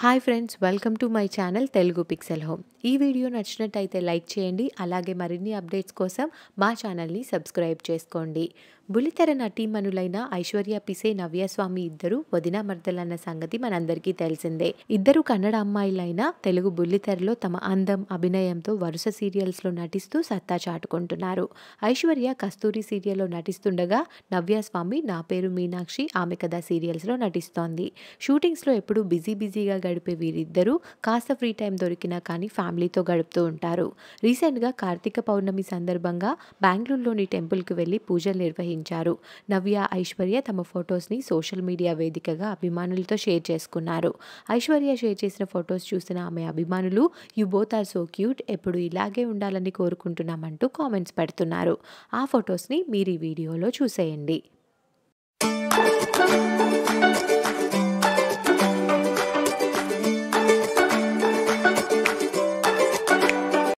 hi friends welcome to my channel Telugu pixel home ఈ video నచ్చినట్టయితే like చేయండి అలాగే మరిన్ని అప్డేట్స్ కోసం మా ఛానల్ని సబ్స్క్రైబ్ చేసుకోండి బులితెర నటీమణులైన ఐశ్వర్య పిసే నవ్యస్వామి ఇద్దరు వదిన మర్దలన్న సంగతి మనందరికీ తెలిసిందే ఇద్దరు కన్నడ అమ్మాయిలైన తెలుగు బుల్లితెరలో తమ అందం అభినయంతో వరుస సీరియల్స్లో నటిస్తూ సత్తా చాటుకుంటున్నారు ఐశ్వర్య కస్తూరి సీరియల్లో నటిస్తుండగా నవ్యస్వామి నా పేరు మీనాక్షి ఆమె కథ సీరియల్స్లో నటిస్తోంది షూటింగ్స్లో ఎప్పుడూ బిజీ బిజీగా గడిపే వీరిద్దరూ కాస్త ఫ్రీ టైం దొరికినా కానీ ఫ్యామిలీతో గడుపుతూ ఉంటారు రీసెంట్గా కార్తీక పౌర్ణమి సందర్భంగా బెంగళూరులోని టెంపుల్కి వెళ్ళి పూజలు నిర్వహించారు నవ్య ఐశ్వర్య తమ ఫొటోస్ని సోషల్ మీడియా వేదికగా అభిమానులతో షేర్ చేసుకున్నారు ఐశ్వర్య షేర్ చేసిన ఫొటోస్ చూసిన ఆమె అభిమానులు you both are so cute ఎప్పుడు ఇలాగే ఉండాలని కోరుకుంటున్నామంటూ కామెంట్స్ పెడుతున్నారు ఆ ఫొటోస్ని మీరు ఈ వీడియోలో చూసేయండి